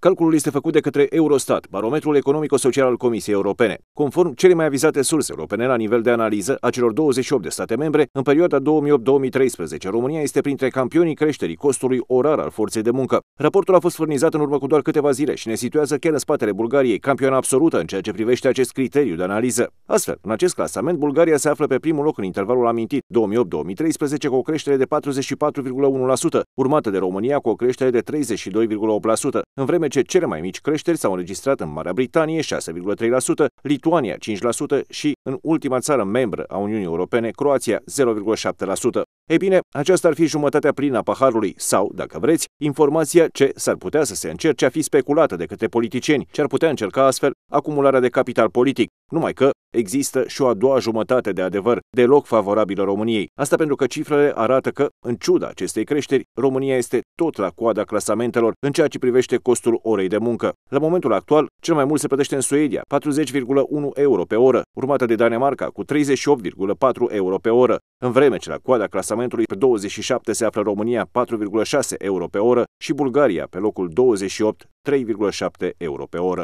Calculul este făcut de către Eurostat, barometrul economico-social al Comisiei Europene conform cele mai avizate surse europene la nivel de analiză a celor 28 de state membre, în perioada 2008-2013, România este printre campionii creșterii costului orar al forței de muncă. Raportul a fost furnizat în urmă cu doar câteva zile și ne situează chiar în spatele Bulgariei, campioană absolută în ceea ce privește acest criteriu de analiză. Astfel, în acest clasament, Bulgaria se află pe primul loc în intervalul amintit 2008-2013 cu o creștere de 44,1%, urmată de România cu o creștere de 32,8%, în vreme ce cele mai mici creșteri s-au înregistrat în Marea Britanie 6,3%, Litu. Lituania 5% și, în ultima țară membră a Uniunii Europene, Croația 0,7%. Ei bine, aceasta ar fi jumătatea plină a paharului sau, dacă vreți, informația ce s-ar putea să se încerce a fi speculată de către politicieni, ce ar putea încerca astfel acumularea de capital politic. Numai că există și o a doua jumătate de adevăr deloc favorabilă României. Asta pentru că cifrele arată că, în ciuda acestei creșteri, România este tot la coada clasamentelor în ceea ce privește costul orei de muncă. La momentul actual, cel mai mult se plătește în Suedia, 40,1 euro pe oră, urmată de Danemarca cu 38,4 euro pe oră, în vreme ce la coada clasamentului pe 27 se află România 4,6 euro pe oră și Bulgaria pe locul 28 3,7 euro pe oră.